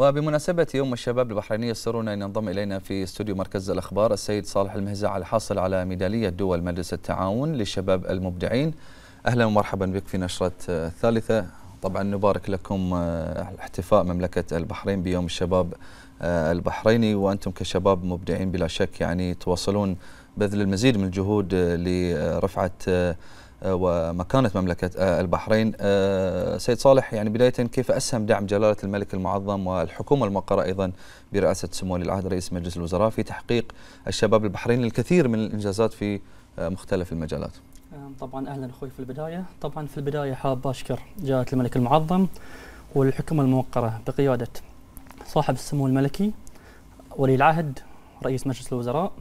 وبمناسبة يوم الشباب البحريني يسرنا أن ينضم إلينا في استوديو مركز الأخبار السيد صالح المهزع الحاصل على ميدالية دول مجلس التعاون للشباب المبدعين أهلا ومرحبا بك في نشرة الثالثة طبعا نبارك لكم آه، احتفاء مملكة البحرين بيوم الشباب آه، البحريني وأنتم كشباب مبدعين بلا شك يعني تواصلون بذل المزيد من الجهود آه، لرفعة آه، ومكانة مملكة آه، البحرين آه، سيد صالح يعني بداية كيف أسهم دعم جلالة الملك المعظم والحكومة الموقرة أيضا برئاسة سمو ولي العهد رئيس مجلس الوزراء في تحقيق الشباب البحريني الكثير من الإنجازات في مختلف المجالات طبعا أهلا أخوي في البداية طبعا في البداية حاب أشكر جلالة الملك المعظم والحكومة الموقرة بقيادة صاحب السمو الملكي ولي العهد رئيس مجلس الوزراء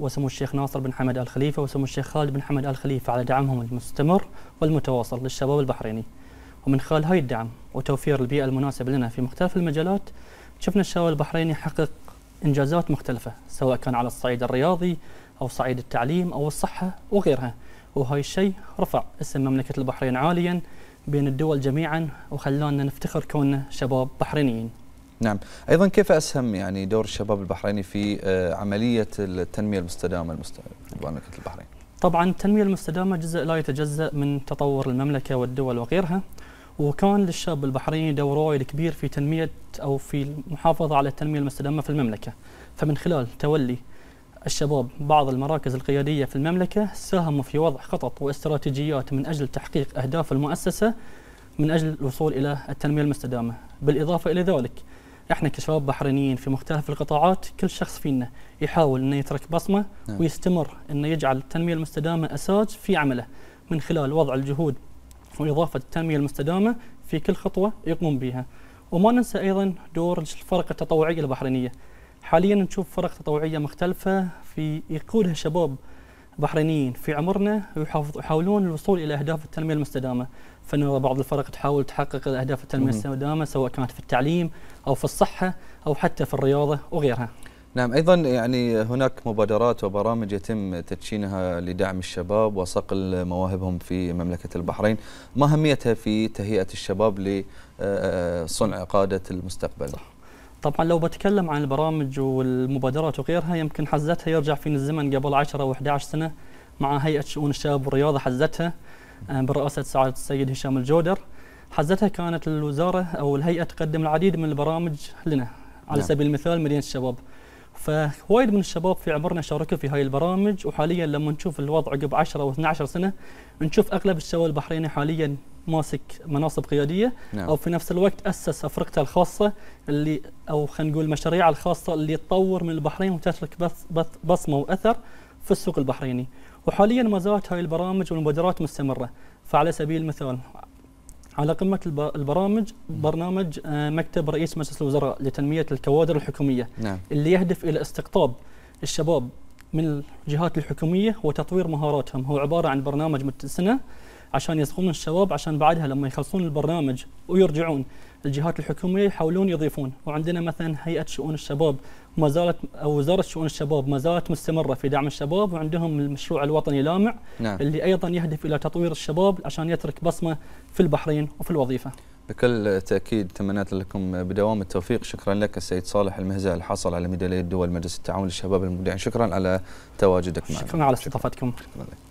وسمو الشيخ ناصر بن حمد آل خليفة وسمو الشيخ خالد بن حمد آل خليفة على دعمهم المستمر والمتواصل للشباب البحريني ومن خلال هاي الدعم وتوفير البيئة المناسبة لنا في مختلف المجالات شفنا الشباب البحريني يحقق إنجازات مختلفة سواء كان على الصعيد الرياضي أو صعيد التعليم أو الصحة وغيرها وهاي الشيء رفع اسم مملكة البحرين عاليا بين الدول جميعا وخلانا نفتخر كوننا شباب بحرينيين نعم أيضا كيف أسهم يعني دور الشباب البحريني في آه، عملية التنمية المستدامة لمملكة البحرين طبعا التنمية المستدامة جزء لا يتجزأ من تطور المملكة والدول وغيرها وكان للشاب البحريني دور وايد كبير في تنمية أو في المحافظة على التنمية المستدامة في المملكة فمن خلال تولي الشباب بعض المراكز القيادية في المملكة ساهموا في وضع خطط واستراتيجيات من أجل تحقيق أهداف المؤسسة من أجل الوصول إلى التنمية المستدامة بالإضافة إلى ذلك احنا كشباب بحرينيين في مختلف القطاعات كل شخص فينا يحاول انه يترك بصمه نعم. ويستمر انه يجعل التنميه المستدامه اساس في عمله من خلال وضع الجهود واضافه التنميه المستدامه في كل خطوه يقوم بها. وما ننسى ايضا دور الفرق التطوعيه البحرينيه. حاليا نشوف فرق تطوعيه مختلفه في يقودها شباب بحرينيين في عمرنا ويحاولون الوصول الى اهداف التنميه المستدامه. فنرى بعض الفرق تحاول تحقق الاهداف التنميه المستدامه سواء كانت في التعليم او في الصحه او حتى في الرياضه وغيرها. نعم ايضا يعني هناك مبادرات وبرامج يتم تدشينها لدعم الشباب وصقل مواهبهم في مملكه البحرين، ما اهميتها في تهيئه الشباب لصنع آه، آه، قاده المستقبل؟ صح. طبعا لو بتكلم عن البرامج والمبادرات وغيرها يمكن حزتها يرجع فينا الزمن قبل 10 و11 سنه مع هيئه شؤون الشباب والرياضه حزتها آه، برئاسة سعادة السيد هشام الجودر حزتها كانت الوزارة أو الهيئة تقدم العديد من البرامج لنا على نعم. سبيل المثال مدينة الشباب فوايد من الشباب في عمرنا شاركوا في هاي البرامج وحاليا لما نشوف الوضع عقب 10 او 12 سنه نشوف اغلب الشباب البحريني حاليا ماسك مناصب قياديه نعم. او في نفس الوقت اسس افرقته الخاصه اللي او خلينا نقول مشاريعه الخاصه اللي تطور من البحرين وتترك بصمه واثر في السوق البحريني وحاليا ما زالت هاي البرامج والمبادرات مستمرة فعلى سبيل المثال على قمة البرامج برنامج آه، مكتب رئيس مجلس الوزراء لتنمية الكوادر الحكومية نعم. اللي يهدف إلى استقطاب الشباب من الجهات الحكومية وتطوير مهاراتهم هو عبارة عن برنامج مدة سنة عشان يصغون الشباب عشان بعدها لما يخلصون البرنامج ويرجعون الجهات الحكوميه يحاولون يضيفون وعندنا مثلا هيئه شؤون الشباب ما زالت او وزاره شؤون الشباب ما زالت مستمره في دعم الشباب وعندهم المشروع الوطني لامع نعم. اللي ايضا يهدف الى تطوير الشباب عشان يترك بصمه في البحرين وفي الوظيفه. بكل تاكيد تمنيت لكم بدوام التوفيق شكرا لك السيد صالح المهزع الحاصل على ميداليه دول مجلس التعاون للشباب المبدعين شكرا على تواجدك معنا. شكرا على استضافتكم. شكرا لك.